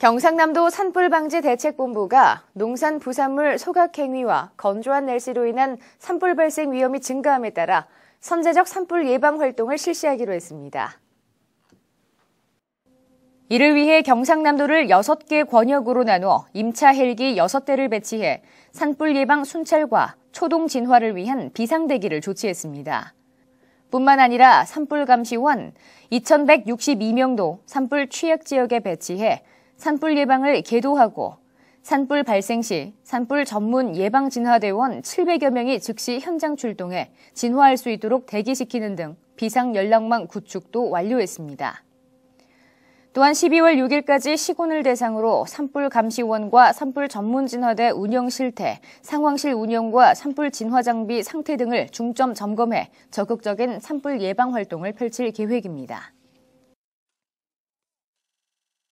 경상남도 산불방지 대책본부가 농산 부산물 소각행위와 건조한 날씨로 인한 산불 발생 위험이 증가함에 따라 선제적 산불 예방 활동을 실시하기로 했습니다. 이를 위해 경상남도를 6개 권역으로 나누어 임차 헬기 6대를 배치해 산불 예방 순찰과 초동 진화를 위한 비상대기를 조치했습니다. 뿐만 아니라 산불 감시원 2,162명도 산불 취약 지역에 배치해 산불 예방을 계도하고 산불 발생 시 산불 전문 예방 진화대원 700여 명이 즉시 현장 출동해 진화할 수 있도록 대기시키는 등 비상 연락망 구축도 완료했습니다. 또한 12월 6일까지 시군을 대상으로 산불 감시원과 산불 전문 진화대 운영 실태, 상황실 운영과 산불 진화 장비 상태 등을 중점 점검해 적극적인 산불 예방 활동을 펼칠 계획입니다.